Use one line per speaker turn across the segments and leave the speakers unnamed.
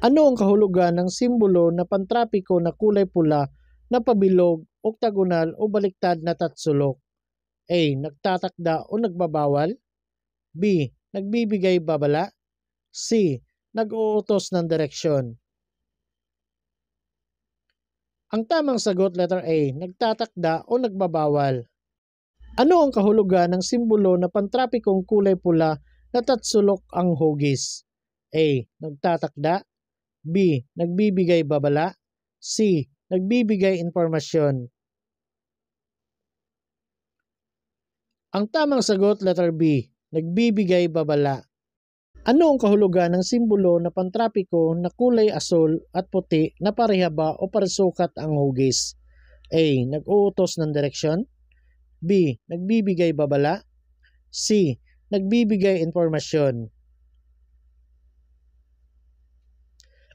Ano ang kahulugan ng simbolo na pantrapiko na kulay pula na pabilog, oktagonal o baliktad na tatsulok? A. Nagtatakda o nagbabawal? B. Nagbibigay babala? C. Nag-uutos ng direksyon? Ang tamang sagot letter A, nagtatakda o nagbabawal. Ano ang kahulugan ng simbolo na pantrapikong kulay pula na tatsulok ang hugis? A. Nagtatakda B. Nagbibigay babala. C. Nagbibigay impormasyon. Ang tamang sagot, letter B. Nagbibigay babala. Ano ang kahulugan ng simbolo na pantrapiko na kulay asul at puti na parehaba o parsukat ang hugis? A. Nag-uutos ng direksyon. B. Nagbibigay babala. C. Nagbibigay impormasyon.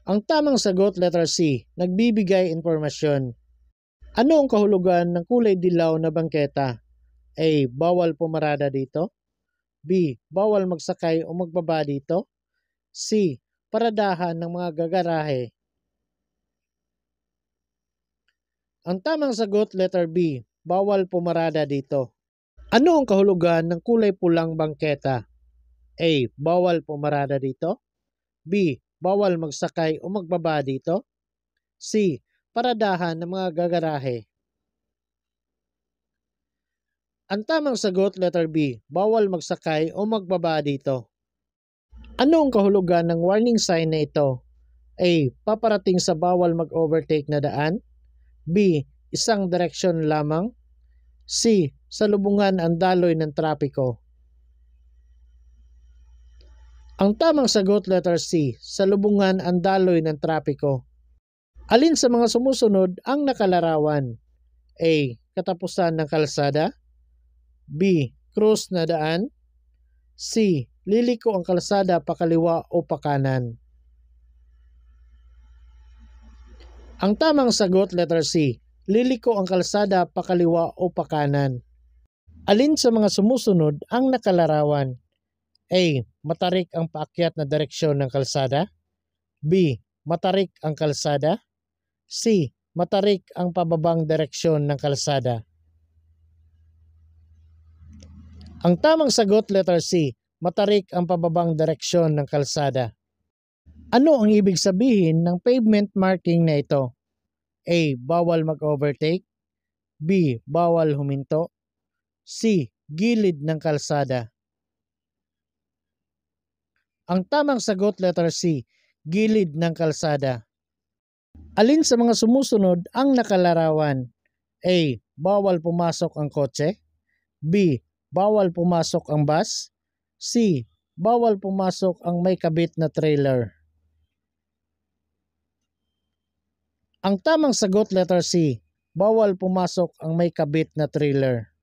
Ang tamang sagot, letter C, nagbibigay impormasyon. Ano ang kahulugan ng kulay dilaw na bangketa? A. Bawal pumarada dito. B. Bawal magsakay o magbaba dito. C. Paradahan ng mga gagarahe. Ang tamang sagot, letter B, bawal pumarada dito. Ano ang kahulugan ng kulay pulang bangketa? A. Bawal pumarada dito. B bawal magsakay o magbaba dito? C. Paradahan ng mga gagarahe. Ang tamang sagot, letter B, bawal magsakay o magbaba dito. Ano ang kahulugan ng warning sign na ito? A. Paparating sa bawal mag-overtake na daan. B. Isang direksyon lamang. C. Salubungan ang daloy ng trapiko. Ang tamang sagot letter C, sa lubungan ang daloy ng trapiko. Alin sa mga sumusunod ang nakalarawan? A. Katapusan ng kalsada B. Cross na daan C. Liliko ang kalsada pakaliwa o pakanan Ang tamang sagot letter C. Liliko ang kalsada pakaliwa o pakanan. Alin sa mga sumusunod ang nakalarawan? A. Matarik ang paakyat na direksyon ng kalsada. B. Matarik ang kalsada. C. Matarik ang pababang direksyon ng kalsada. Ang tamang sagot letter C. Matarik ang pababang direksyon ng kalsada. Ano ang ibig sabihin ng pavement marking na ito? A. Bawal mag-overtake. B. Bawal huminto. C. Gilid ng kalsada. Ang tamang sagot letter C, gilid ng kalsada. Alin sa mga sumusunod ang nakalarawan? A. Bawal pumasok ang kotse. B. Bawal pumasok ang bus. C. Bawal pumasok ang may kabit na trailer. Ang tamang sagot letter C. Bawal pumasok ang may kabit na trailer.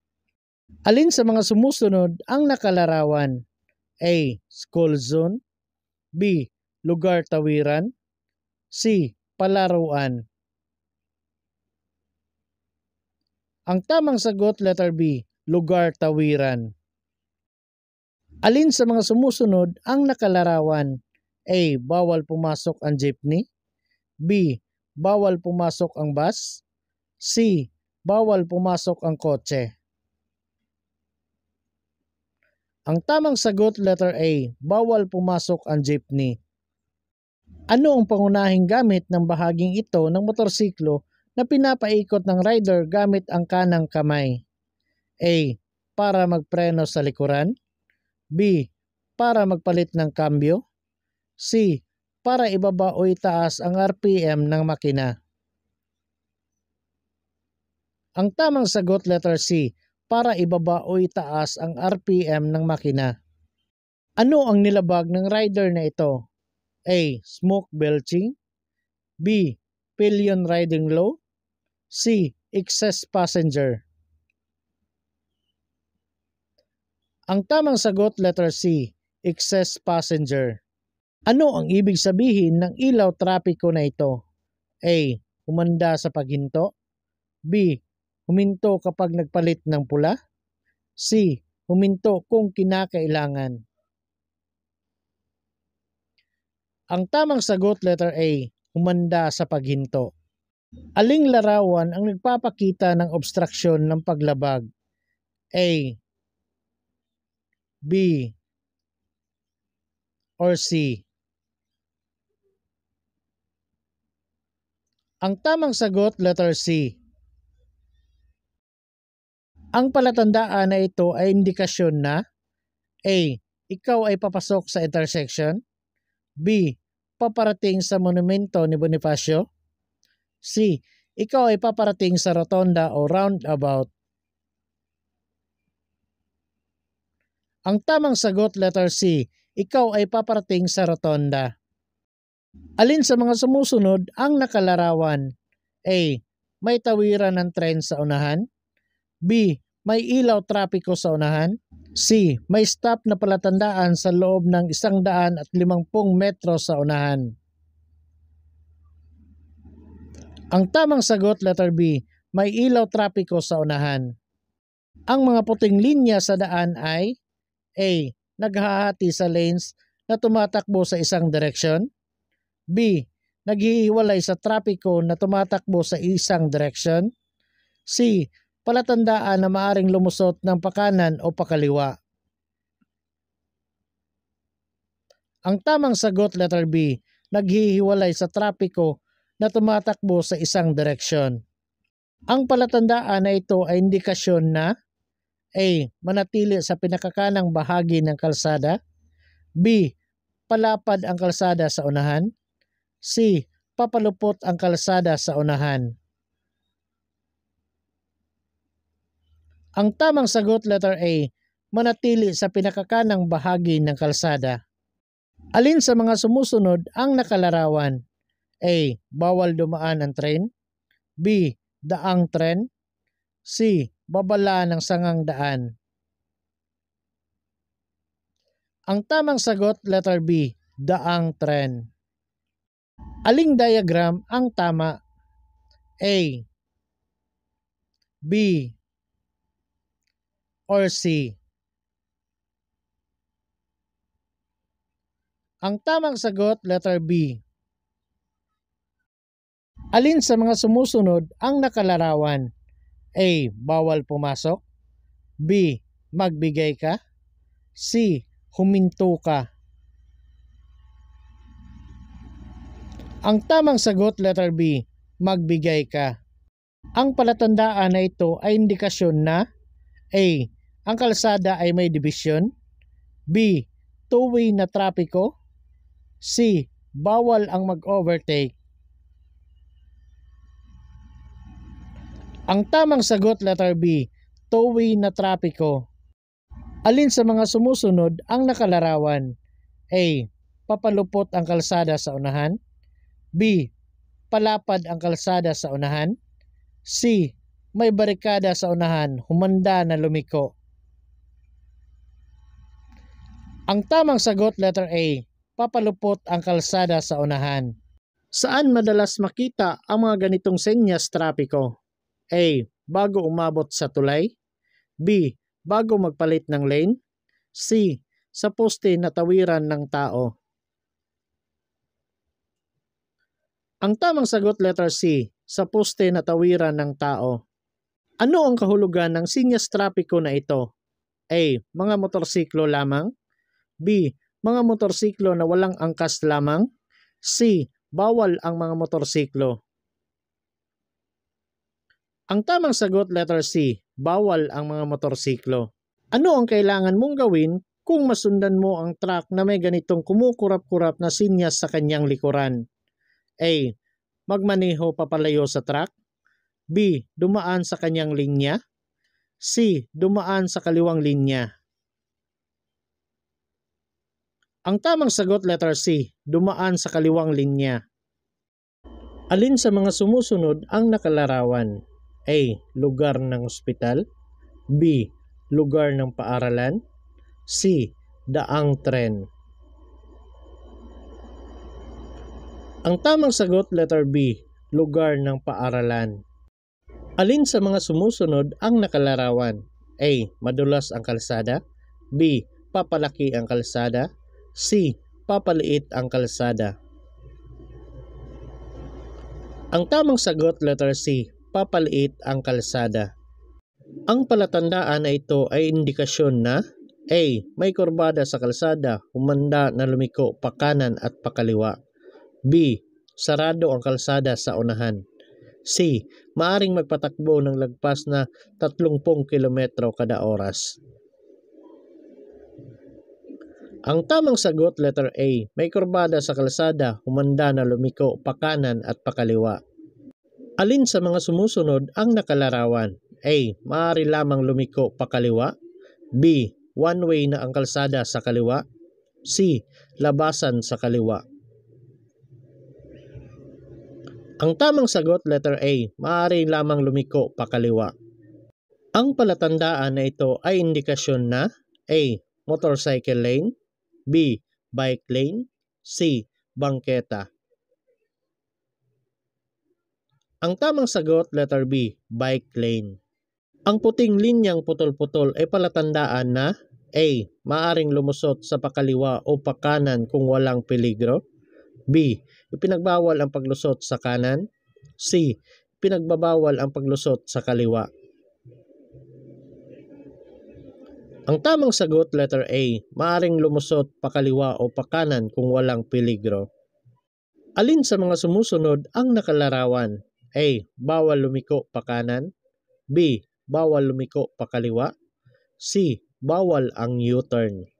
Alin sa mga sumusunod ang nakalarawan? A. School zone B. Lugar tawiran C. Palaruan Ang tamang sagot letter B, lugar tawiran. Alin sa mga sumusunod ang nakalarawan? A. Bawal pumasok ang jeepney. B. Bawal pumasok ang bus. C. Bawal pumasok ang kotse. Ang tamang sagot letter A, bawal pumasok ang jeepney. Ano ang pangunahing gamit ng bahaging ito ng motorsiklo na pinapaikot ng rider gamit ang kanang kamay? A. Para magpreno sa likuran. B. Para magpalit ng kambyo. C. Para ibaba o itaas ang RPM ng makina. Ang tamang sagot letter C, para ibaba o itaas ang RPM ng makina. Ano ang nilabag ng rider na ito? A. Smoke belching B. Pillion riding low C. Excess passenger Ang tamang sagot letter C, excess passenger. Ano ang ibig sabihin ng ilaw trapiko na ito? A. Humanda sa paghinto. B. Huminto kapag nagpalit ng pula. C. Huminto kung kinakailangan. Ang tamang sagot letter A, humanda sa paghinto. Aling larawan ang nagpapakita ng obstruction ng paglabag? A. B. Or C. Ang tamang sagot letter C, ang palatandaan na ito ay indikasyon na A. Ikaw ay papasok sa intersection. B. Paparating sa monumento ni Bonifacio. C. Ikaw ay paparating sa rotonda o roundabout. Ang tamang sagot letter C. Ikaw ay paparating sa rotonda. Alin sa mga sumusunod ang nakalarawan? A. May tawiran ng tren sa unahan. B. May ilaw trapiko sa unahan. C. May stop na palatandaan sa loob ng isang daan at limangpung metro sa unahan. Ang tamang sagot, letter B, may ilaw trapiko sa unahan. Ang mga puting linya sa daan ay A. Naghahati sa lanes na tumatakbo sa isang direksyon. B. Naghihiwalay sa trapiko na tumatakbo sa isang direksyon. C palatandaan na maaring lumusot ng pakanan o pakaliwa. Ang tamang sagot letter B, naghihiwalay sa trapiko na tumatakbo sa isang direksyon. Ang palatandaan na ito ay indikasyon na A. Manatili sa pinakakanang bahagi ng kalsada B. Palapad ang kalsada sa unahan C. Papalupot ang kalsada sa unahan Ang tamang sagot letter A, manatili sa pinakakanang bahagi ng kalsada. Alin sa mga sumusunod ang nakalarawan? A. Bawal dumaan ang tren. B. Daang tren. C. Babala ng sangang daan. Ang tamang sagot, letter B, daang tren. Aling diagram ang tama? A. B or C? Ang tamang sagot, letter B. Alin sa mga sumusunod ang nakalarawan? A. Bawal pumasok. B. Magbigay ka. C. Huminto ka. Ang tamang sagot, letter B. Magbigay ka. Ang palatandaan na ito ay indikasyon na A. Ang kalsada ay may division. B. Two-way na trapiko. C. Bawal ang mag-overtake. Ang tamang sagot letter B. Two-way na trapiko. Alin sa mga sumusunod ang nakalarawan? A. Papalupot ang kalsada sa unahan. B. Palapad ang kalsada sa unahan. C. May barikada sa unahan, humanda na lumiko. Ang tamang sagot letter A, papalupot ang kalsada sa unahan. Saan madalas makita ang mga ganitong senyas trapiko? A. Bago umabot sa tulay. B. Bago magpalit ng lane. C. Sa poste na tawiran ng tao. Ang tamang sagot letter C. Sa poste na tawiran ng tao. Ano ang kahulugan ng senyas trapiko na ito? A. Mga motorsiklo lamang. B. Mga motorsiklo na walang angkas lamang. C. Bawal ang mga motorsiklo. Ang tamang sagot letter C. Bawal ang mga motorsiklo. Ano ang kailangan mong gawin kung masundan mo ang truck na may ganitong kumukurap-kurap na sinyas sa kanyang likuran? A. Magmaneho papalayo sa truck. B. Dumaan sa kanyang linya. C. Dumaan sa kaliwang linya. Ang tamang sagot letter C, dumaan sa kaliwang linya. Alin sa mga sumusunod ang nakalarawan? A. Lugar ng ospital B. Lugar ng paaralan C. Daang tren Ang tamang sagot letter B. Lugar ng paaralan Alin sa mga sumusunod ang nakalarawan? A. Madulas ang kalsada B. Papalaki ang kalsada C. Papaliit ang kalsada. Ang tamang sagot letter C, papaliit ang kalsada. Ang palatandaan na ito ay indikasyon na A. May kurbada sa kalsada, humanda na lumiko pakanan at pakaliwa. B. Sarado ang kalsada sa unahan. C. Maaring magpatakbo ng lagpas na 30 kilometro kada oras. Ang tamang sagot, letter A, may kurbada sa kalsada, humanda na lumiko, pakanan at pakaliwa. Alin sa mga sumusunod ang nakalarawan? A. Maaari lamang lumiko pakaliwa. B. One-way na ang kalsada sa kaliwa. C. Labasan sa kaliwa. Ang tamang sagot, letter A, maaari lamang lumiko pakaliwa. Ang palatandaan na ito ay indikasyon na A. Motorcycle lane B. Bike lane C. Bangketa Ang tamang sagot, letter B, bike lane. Ang puting linyang putol-putol ay palatandaan na A. Maaring lumusot sa pakaliwa o pakanan kung walang peligro. B. Ipinagbawal ang paglusot sa kanan. C. Pinagbabawal ang paglusot sa kaliwa. Ang tamang sagot, letter A, maaring lumusot pakaliwa o pakanan kung walang peligro. Alin sa mga sumusunod ang nakalarawan? A. Bawal lumiko pakanan. B. Bawal lumiko pakaliwa. C. Bawal ang U-turn.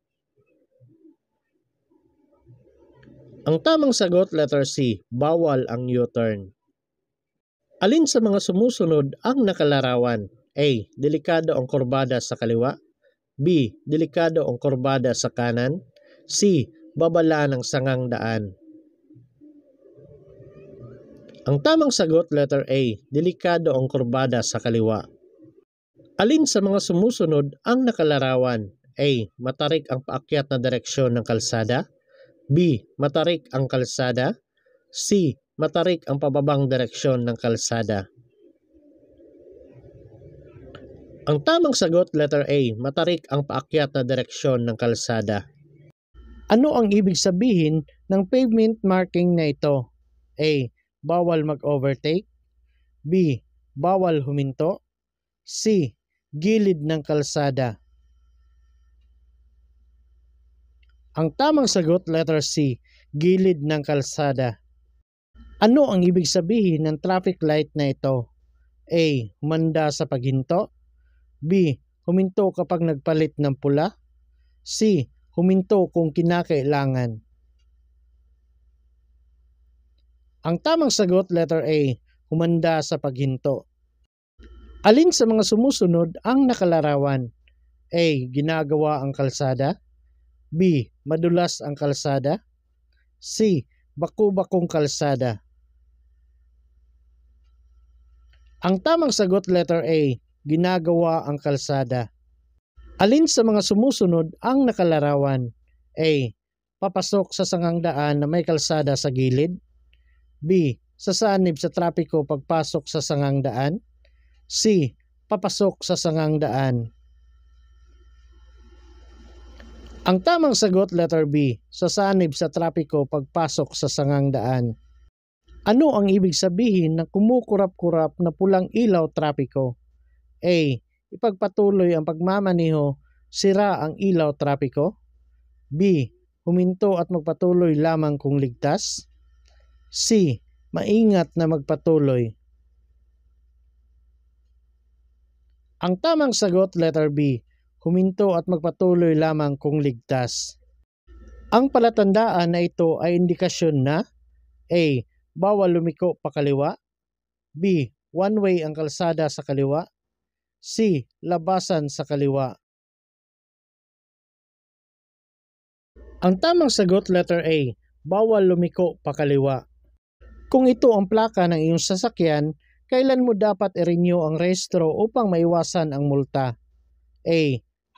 Ang tamang sagot, letter C, bawal ang U-turn. Alin sa mga sumusunod ang nakalarawan? A. Delikado ang kurbada sa kaliwa. B. Delikado ang kurbada sa kanan. C. Babala ng sangang daan. Ang tamang sagot, letter A, delikado ang kurbada sa kaliwa. Alin sa mga sumusunod ang nakalarawan? A. Matarik ang paakyat na direksyon ng kalsada. B. Matarik ang kalsada. C. Matarik ang pababang direksyon ng kalsada. Ang tamang sagot, letter A, matarik ang paakyat na direksyon ng kalsada. Ano ang ibig sabihin ng pavement marking na ito? A. Bawal mag-overtake. B. Bawal huminto. C. Gilid ng kalsada. Ang tamang sagot, letter C, gilid ng kalsada. Ano ang ibig sabihin ng traffic light na ito? A. Humanda sa paghinto. B. Huminto kapag nagpalit ng pula. C. Huminto kung kinakailangan. Ang tamang sagot, letter A, humanda sa paghinto. Alin sa mga sumusunod ang nakalarawan? A. Ginagawa ang kalsada. B. Madulas ang kalsada. C. Baku-bakong kalsada. Ang tamang sagot letter A, ginagawa ang kalsada. Alin sa mga sumusunod ang nakalarawan? A. Papasok sa sangang daan na may kalsada sa gilid. B. Sasanib sa trapiko pagpasok sa sangang daan. C. Papasok sa sangang daan. Ang tamang sagot letter B, sasanib sa trapiko pagpasok sa sangang daan. Ano ang ibig sabihin ng kumukurap-kurap na pulang ilaw trapiko? A. Ipagpatuloy ang pagmamaniho, sira ang ilaw trapiko. B. Huminto at magpatuloy lamang kung ligtas. C. Maingat na magpatuloy. Ang tamang sagot, letter B, huminto at magpatuloy lamang kung ligtas. Ang palatandaan na ito ay indikasyon na A. Bawal lumiko pakaliwa B. One way ang kalsada sa kaliwa C. Labasan sa kaliwa. Ang tamang sagot letter A, bawal lumiko pa kaliwa. Kung ito ang plaka ng iyong sasakyan, kailan mo dapat i-renew ang rehistro upang maiwasan ang multa? A.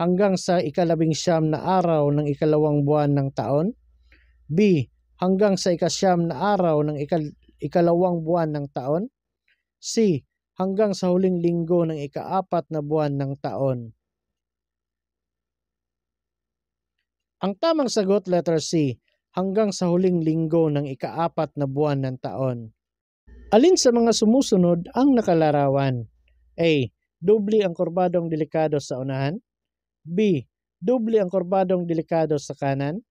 Hanggang sa ikalabing siyam na araw ng ikalawang buwan ng taon. B. Hanggang sa ikasyam na araw ng ikal- ikalawang buwan ng taon. C hanggang sa huling linggo ng ikaapat na buwan ng taon. Ang tamang sagot letter C, hanggang sa huling linggo ng ikaapat na buwan ng taon. Alin sa mga sumusunod ang nakalarawan? A. Dubli ang kurbadong delikado sa unahan. B. Dubli ang kurbadong delikado sa kanan.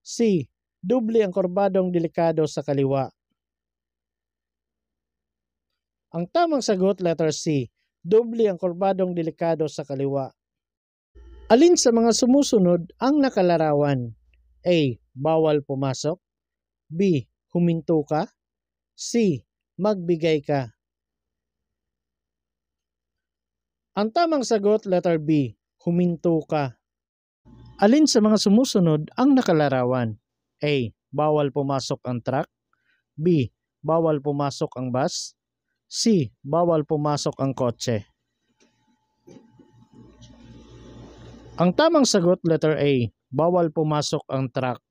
C. Dubli ang kurbadong delikado sa kaliwa. Ang tamang sagot letter C, doble ang kurbadong delikado sa kaliwa. Alin sa mga sumusunod ang nakalarawan? A. Bawal pumasok. B. Huminto ka. C. Magbigay ka. Ang tamang sagot letter B, huminto ka. Alin sa mga sumusunod ang nakalarawan? A. Bawal pumasok ang truck. B. Bawal pumasok ang bus. C. Bawal pumasok ang kotse. Ang tamang sagot, letter A. Bawal pumasok ang truck.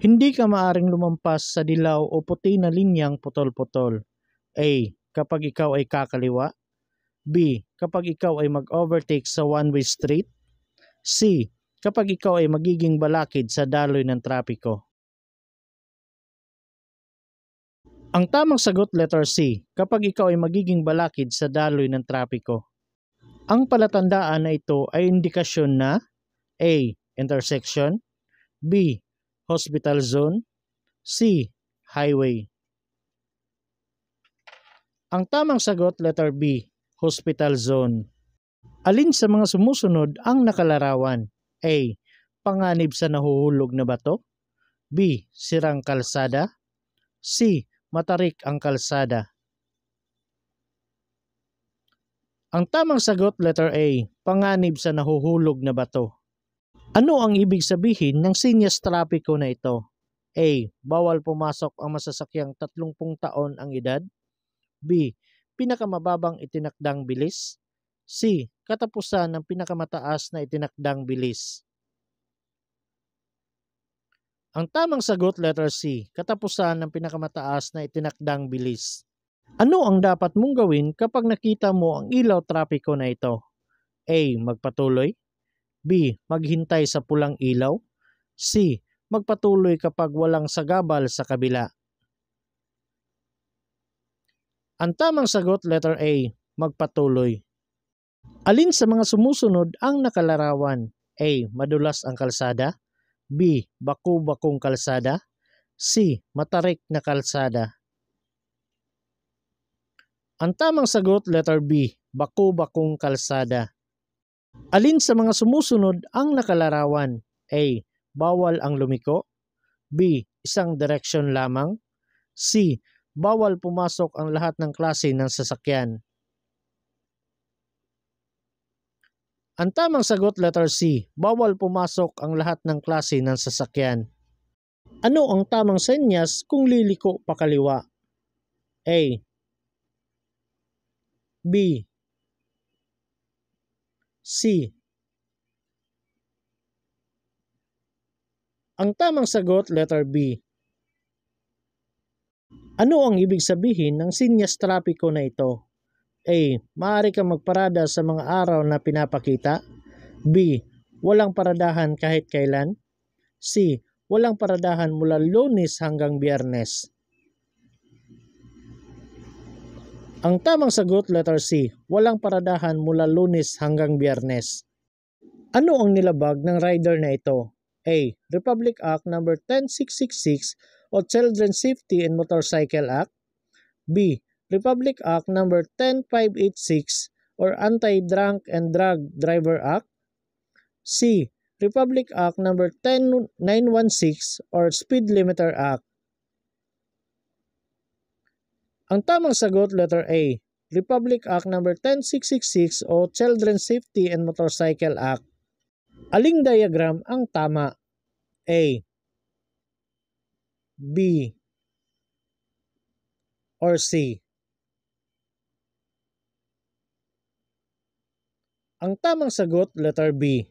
Hindi ka maaring lumampas sa dilaw o puti na linyang putol-putol. A. Kapag ikaw ay kakaliwa. B. Kapag ikaw ay mag-overtake sa one-way street. C. Kapag ikaw ay magiging balakid sa daloy ng trapiko. Ang tamang sagot letter C kapag ikaw ay magiging balakid sa daloy ng trapiko. Ang palatandaan na ito ay indikasyon na A. Intersection B. Hospital zone C. Highway Ang tamang sagot letter B. Hospital zone Alin sa mga sumusunod ang nakalarawan? A. Panganib sa nahuhulog na bato B. Sirang kalsada C matarik ang kalsada. Ang tamang sagot letter A, panganib sa nahuhulog na bato. Ano ang ibig sabihin ng sinyas trapiko na ito? A. Bawal pumasok ang masasakyang 30 taon ang edad. B. Pinakamababang itinakdang bilis. C. Katapusan ng pinakamataas na itinakdang bilis. Ang tamang sagot letter C, katapusan ng pinakamataas na itinakdang bilis. Ano ang dapat mong gawin kapag nakita mo ang ilaw trapiko na ito? A. Magpatuloy B. Maghintay sa pulang ilaw C. Magpatuloy kapag walang sagabal sa kabila Ang tamang sagot letter A. Magpatuloy Alin sa mga sumusunod ang nakalarawan? A. Madulas ang kalsada B. Bako-bakong kalsada C. Matarik na kalsada Ang tamang sagot letter B. Bako-bakong kalsada Alin sa mga sumusunod ang nakalarawan? A. Bawal ang lumiko B. Isang direksyon lamang C. Bawal pumasok ang lahat ng klase ng sasakyan Ang tamang sagot letter C, bawal pumasok ang lahat ng klase ng sasakyan. Ano ang tamang senyas kung liliko pakaliwa? A. B. C. Ang tamang sagot letter B. Ano ang ibig sabihin ng senyas trapiko na ito? A. Maaari kang magparada sa mga araw na pinapakita. B. Walang paradahan kahit kailan. C. Walang paradahan mula lunes hanggang biyernes. Ang tamang sagot letter C. Walang paradahan mula lunes hanggang biyernes. Ano ang nilabag ng rider na ito? A. Republic Act No. 10666 o Children's Safety and Motorcycle Act. B. Republic Act No. 10586 or Anti-Drunk and Drug Driver Act. C. Republic Act No. 10916 or Speed Limiter Act. Ang tamang sagot, letter A. Republic Act No. 10666 o Children Safety and Motorcycle Act. Aling diagram ang tama? A. B. Or C. Ang tamang sagot, letter B.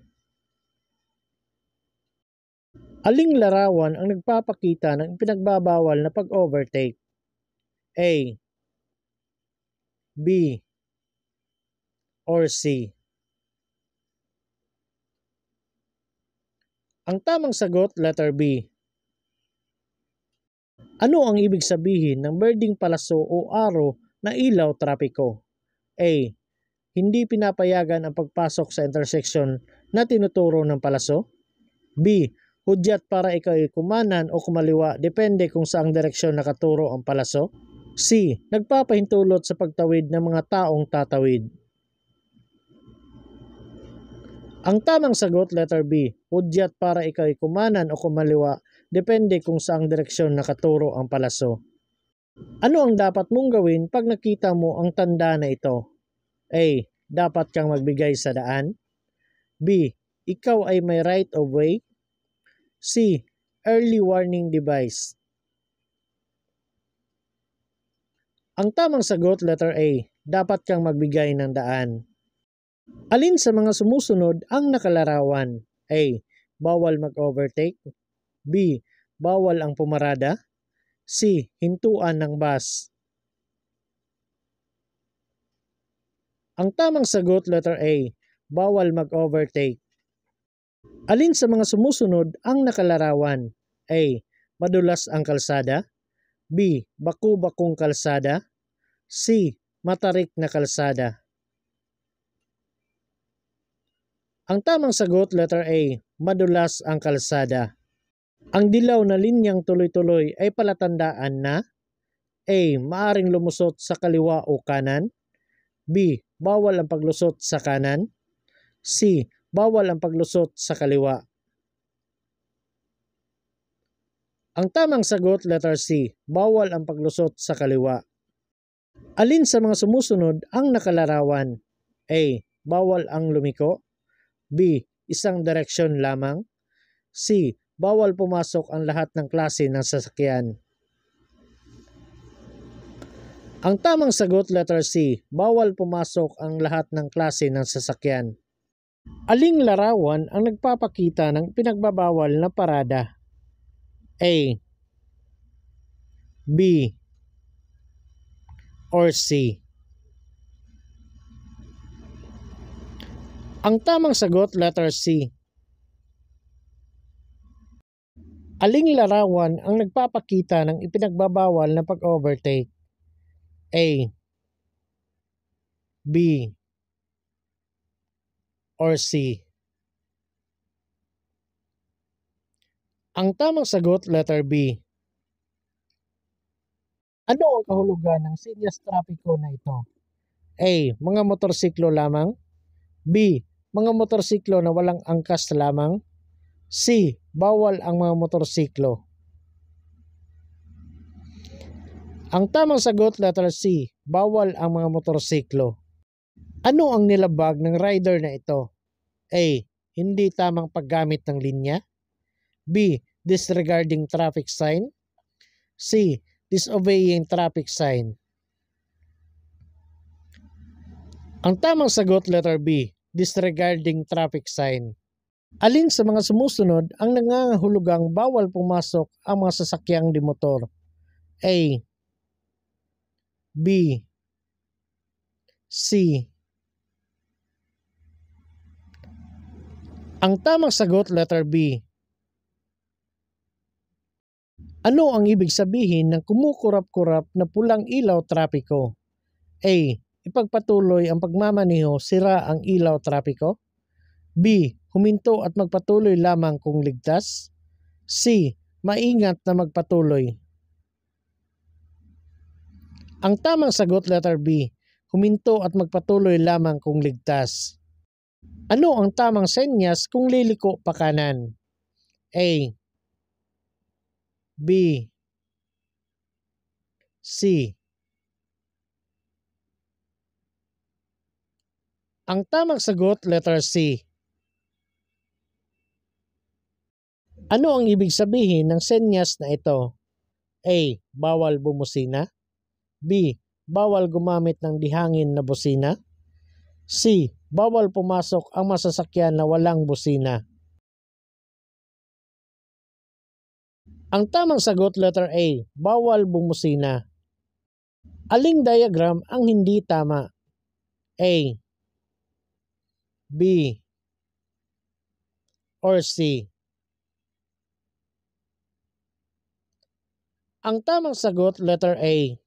Aling larawan ang nagpapakita ng pinagbabawal na pag-overtake? A. B. Or C. Ang tamang sagot, letter B. Ano ang ibig sabihin ng birding palaso o aro na ilaw trapiko? A hindi pinapayagan ang pagpasok sa intersection na tinuturo ng palaso? B. Hudyat para ikaw ay kumanan o kumaliwa depende kung saang direksyon nakaturo ang palaso? C. Nagpapahintulot sa pagtawid ng mga taong tatawid. Ang tamang sagot, letter B. Hudyat para ikaw ay kumanan o kumaliwa depende kung saang direksyon nakaturo ang palaso. Ano ang dapat mong gawin pag nakita mo ang tanda na ito? A. Dapat kang magbigay sa daan. B. Ikaw ay may right of way. C. Early warning device. Ang tamang sagot, letter A, dapat kang magbigay ng daan. Alin sa mga sumusunod ang nakalarawan? A. Bawal mag-overtake. B. Bawal ang pumarada. C. Hintuan ng bus. Ang tamang sagot, letter A, bawal mag-overtake. Alin sa mga sumusunod ang nakalarawan? A. Madulas ang kalsada. B. Baku-bakong kalsada. C. Matarik na kalsada. Ang tamang sagot, letter A, madulas ang kalsada. Ang dilaw na linyang tuloy-tuloy ay palatandaan na A. Maaring lumusot sa kaliwa o kanan. B. Bawal ang paglusot sa kanan. C. Bawal ang paglusot sa kaliwa. Ang tamang sagot, letter C. Bawal ang paglusot sa kaliwa. Alin sa mga sumusunod ang nakalarawan? A. Bawal ang lumiko. B. Isang direksyon lamang. C. Bawal pumasok ang lahat ng klase ng sasakyan. Ang tamang sagot letter C, bawal pumasok ang lahat ng klase ng sasakyan. Aling larawan ang nagpapakita ng pinagbabawal na parada? A. B. Or C. Ang tamang sagot letter C. Aling larawan ang nagpapakita ng ipinagbabawal na pag-overtake? A, B, or C? Ang tamang sagot, letter B. Ano ang kahulugan ng senior trapiko na ito? A. Mga motorsiklo lamang. B. Mga motorsiklo na walang angkas lamang. C. Bawal ang mga motorsiklo. Ang tamang sagot, letter C, bawal ang mga motorsiklo. Ano ang nilabag ng rider na ito? A. Hindi tamang paggamit ng linya. B. Disregarding traffic sign. C. Disobeying traffic sign. Ang tamang sagot, letter B, disregarding traffic sign. Alin sa mga sumusunod ang nangangahulugang bawal pumasok ang mga sasakyang di motor? A B C Ang tamang sagot letter B. Ano ang ibig sabihin ng kumukurap-kurap na pulang ilaw trapiko? A. Ipagpatuloy ang pagmamaniho, sira ang ilaw trapiko. B. Huminto at magpatuloy lamang kung ligtas. C. Maingat na magpatuloy. Ang tamang sagot letter B, huminto at magpatuloy lamang kung ligtas. Ano ang tamang senyas kung liliko pa kanan? A. B. C. Ang tamang sagot letter C. Ano ang ibig sabihin ng senyas na ito? A. Bawal bumusina B. Bawal gumamit ng dihangin na busina. C. Bawal pumasok ang masasakyan na walang busina. Ang tamang sagot letter A, bawal bumusina. Aling diagram ang hindi tama? A, B, or C? Ang tamang sagot letter A,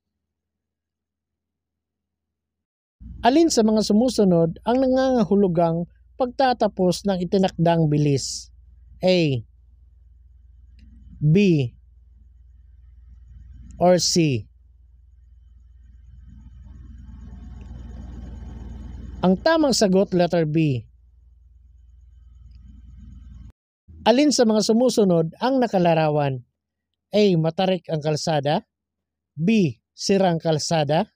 Alin sa mga sumusunod ang nangangahulugang pagtatapos ng itinakdang bilis? A. B. Or C. Ang tamang sagot letter B. Alin sa mga sumusunod ang nakalarawan? A. Matarik ang kalsada. B. Sirang kalsada.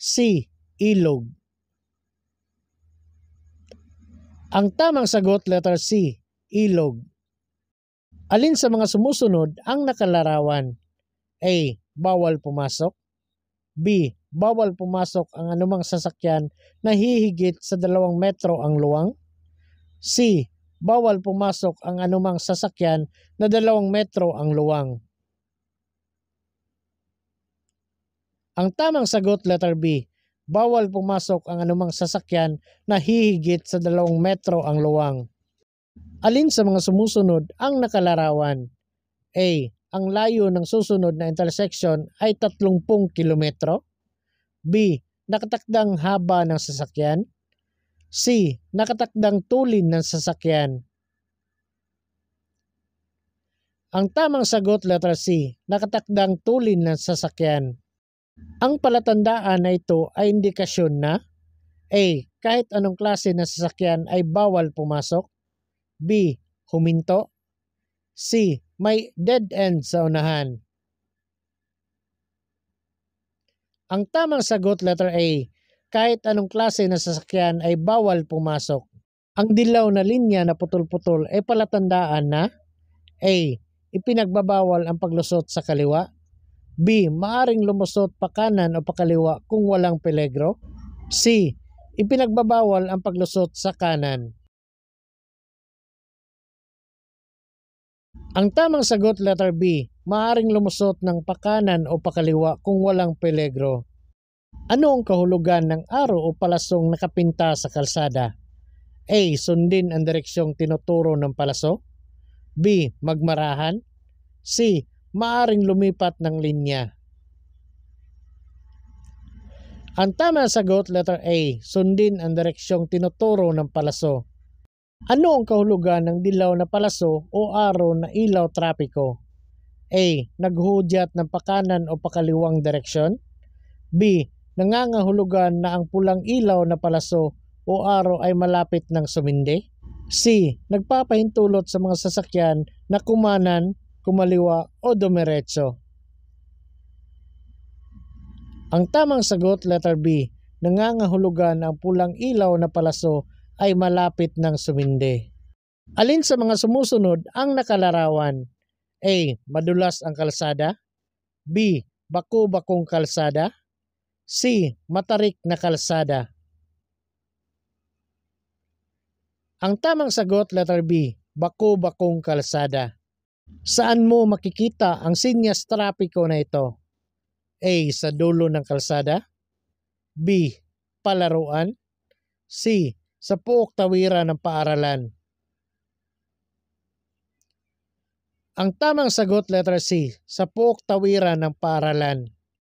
C ilog. Ang tamang sagot letter C, ilog. Alin sa mga sumusunod ang nakalarawan? A. Bawal pumasok. B. Bawal pumasok ang anumang sasakyan na hihigit sa dalawang metro ang luwang. C. Bawal pumasok ang anumang sasakyan na dalawang metro ang luwang. Ang tamang sagot letter B, bawal pumasok ang anumang sasakyan na hihigit sa dalawang metro ang luwang. Alin sa mga sumusunod ang nakalarawan? A. Ang layo ng susunod na intersection ay 30 kilometro. B. Nakatakdang haba ng sasakyan. C. Nakatakdang tulin ng sasakyan. Ang tamang sagot letter C, nakatakdang tulin ng sasakyan. Ang palatandaan na ito ay indikasyon na A. Kahit anong klase ng sasakyan ay bawal pumasok. B. Huminto. C. May dead end sa unahan. Ang tamang sagot letter A, kahit anong klase ng sasakyan ay bawal pumasok. Ang dilaw na linya na putol-putol ay palatandaan na A. Ipinagbabawal ang paglusot sa kaliwa. B. Maaring lumusot pa kanan o pakaliwa kung walang peligro. C. Ipinagbabawal ang paglusot sa kanan. Ang tamang sagot letter B, maaring lumusot ng pakanan o pakaliwa kung walang peligro. Ano ang kahulugan ng aro o palasong nakapinta sa kalsada? A. Sundin ang direksyong tinuturo ng palaso. B. Magmarahan. C maaring lumipat ng linya. Ang tamang sagot, letter A, sundin ang direksyong tinuturo ng palaso. Ano ang kahulugan ng dilaw na palaso o araw na ilaw trapiko? A. Naghudyat ng pakanan o pakaliwang direksyon. B. Nangangahulugan na ang pulang ilaw na palaso o araw ay malapit ng sumindi. C. Nagpapahintulot sa mga sasakyan na kumanan kumaliwa o dumiretso? Ang tamang sagot, letter B, nangangahulugan ang pulang ilaw na palaso ay malapit ng sumindi. Alin sa mga sumusunod ang nakalarawan? A. Madulas ang kalsada. B. Bako-bakong kalsada. C. Matarik na kalsada. Ang tamang sagot, letter B, bako-bakong kalsada. Saan mo makikita ang senyas trapiko na ito? A. Sa dulo ng kalsada. B. Palaruan. C. Sa puok tawiran ng paaralan. Ang tamang sagot letter C, sa puok tawiran ng paaralan.